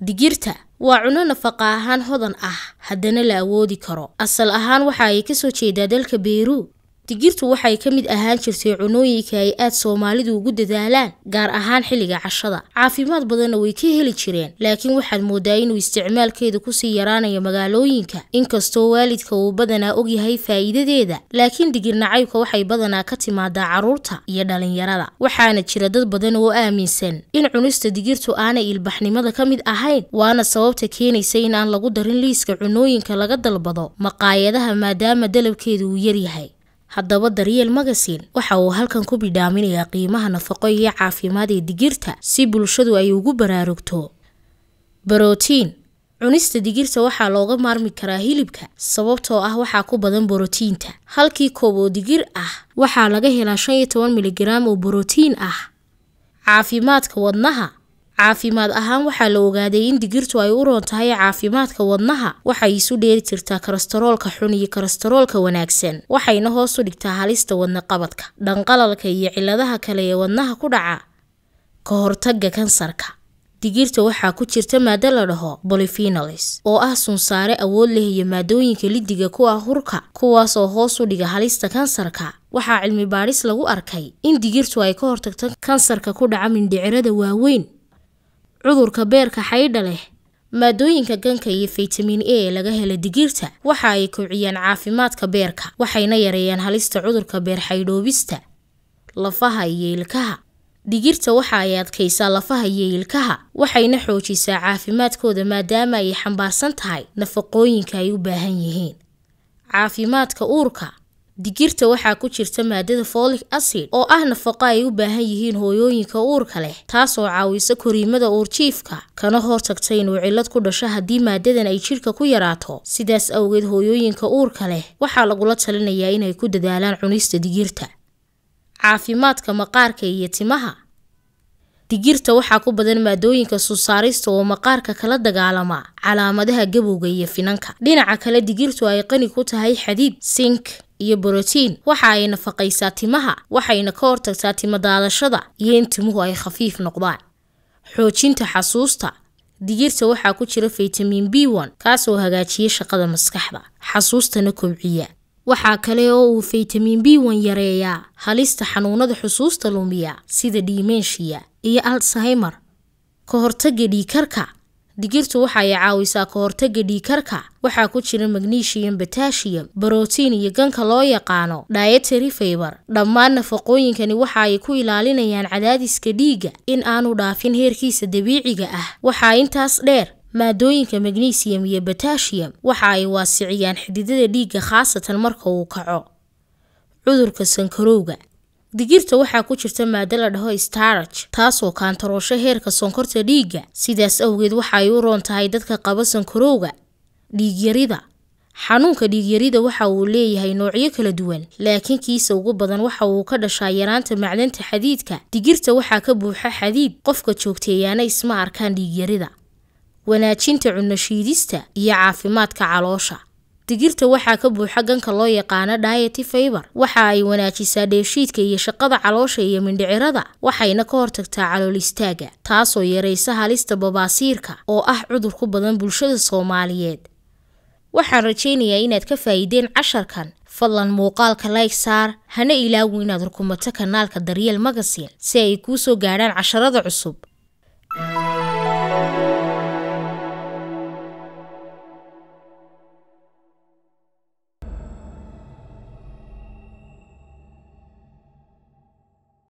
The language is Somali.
digirta waa cuno nafaqa ahaan hodan ah haddana la awoodi karo asal ahaan waxa ay ka soo jeedaa dalka beeru digirtu waxay ka mid ahaan jirtay cunooyinka ay aada soomaalidu ugu dadaalaan gaar ahaan xilliga cashada caafimaad badanna way ka heli jireen laakiin waxaad moodaa inuu isticmaalkeeda kusii yaraanayo magaalooyinka inkastoo waalidka uu badanaa ogyahay faa'iidadeeda laakiin digir nacaybka waxay badanaa ka timaadaa carruurta iyo dhalinyarada waxaana jira dad badan oo aaminsan in cunista digirtu aanay ilbaxnimada ka mid ahayn waana sababta keenaysa in aan lagu darin liiska cunooyinka laga dalbado maqaayadaha maadaama dalabkeeda uu yaryahay haddaba daryeel magasin waxa uu halkan ku bidhaaminayaa qiimaha nafaqo iyo caafimaad ee digirta si bulshadu ay ugu baraarugto brotiin cunista digirta waxaa looga maarmi karaa hilibka sababtoo ah waxaa ku badan borotiinta halkii koob oo digir ah waxaa laga helaa shan iyo toban miligaraam oo borotiin ah caafimaadka wadnaha caafimaad ahaan waxaa la ogaaday in digirtu ay u roon tahay caafimaadka wadnaha waxay isu dheeri jirtaa kolestaroolka xun iyo kolestaroolka wanaagsan waxayna hoos u dhigtaa halista wadna qabadka dhanqalalka iyo ciladaha kale ee wadnaha ku dhaca ka hortagga kansarka digirta waxaa ku jirta maado la dhaho bolifinolis oo ah sunsaare awood leh iyo maadooyinka lidiga ku ah hurka kuwaasoo hoos u dhiga halista kansarka waxaa cilmi baadhis lagu arkay in digirtu ay ka hortagto kansarka ku dhaca mindhicirada waaweyn cudurka beerka xaydha leh maadooyinka ganka iyo fitamin a ee laga hela digirta waxa ay kobciyaan caafimaadka beerka waxayna yareeyaan halista cudurka beer xaydhoobista lafaha iyo ilkaha digirta waxa ay adkaysaa lafaha iyo ilkaha waxayna xoojisaa caafimaadkooda maadaama ay xambaarsan tahay nafaqooyinka ay u baahan yihiin caafimaadka uurka digirta waxaa ku jirta maadada folic acid oo ah nafaqo ay u baahan yihiin hooyooyinka uurka leh taasoo caawisa koriimada uurjiifka kana hortagta inuu cillad ku dhasho haddii maadadan ay jirka ku yaraato sidaas awgeed hooyooyinka uurka leh waxaa lagula talinayaa inay ku dadaalaan cunista digirta caafimaadka maqaarka iyo timaha digirta waxaa ku badan maadooyinka suusaarista oo maqaarka kala dagaalama calaamadaha gabowga iyo finanka dhinaca kale digirtu ay qani ku tahay xadiid sink iyo borotiin waxa ay nafaqaysaa timaha waxayna ka hortagtaa timo daadashada iyo in timuhu ay khafiif noqdaan xoojinta xasuusta digirta waxaa ku jira faytamiin b on kaasoo hagaajiya shaqada maskaxda xasuustana kobciya waxaa kale oo uu faytamiin b n yareeyaa halista xanuunada xusuusta lumiya sida dhiimenshiya iyo alzheimer ka hortaga dhiikarka digirtu waxaay caawisaa ka hortaga dhiikarka waxaa ku jira magnesium batashiyum brotiin iyo ganka loo yaqaano dietary faiber dhammaan nafaqooyinkani waxa ay ku ilaalinayaan cadaadiska dhiigga in aanu dhaafin heerkiisa dabiiciga ah waxaa intaas dheer maadooyinka magnesium iyo batashiyum waxa ay waasiciyaan xididada dhiigga khaasatan marka uu kaco cudurka sankarowga digirta waxaa ku jirta maado la dhaho starach taasoo kaantaroosho heerka sonkorta dhiigga sidaas awgeed waxa ay u roon tahay dadka qaba sankarowga dhiigyarida xanuunka dhiigyarida waxa uu leeyahay noocyo kala duwan laakiin kiisa ugu badan waxa uu ka dhashaa yaraanta macdanta xadiidka digirta waxaa ka buuxa xadiid qofka joogteeyaana isma arkaan dhiigyarida wanaajinta cunno iyo caafimaadka caloosha digirta waxaa ka buuxa ganka loo yaqaana diety faybar waxa ay wanaajisaa dheefshiidka iyo shaqada caloosha iyo mindhicirada waxayna ka hortagtaa calool istaaga taasoo yaraysa halista babaasiirka oo ah cudur ku badan bulshada soomaaliyeed waxaan rajaynayaa inaad ka faa'iideen casharkan fadlan muuqaalka layg hana ilaawi inaad rukumato kanaalka daryeel magasin si ay kuu soo gaadhaan casharada cusub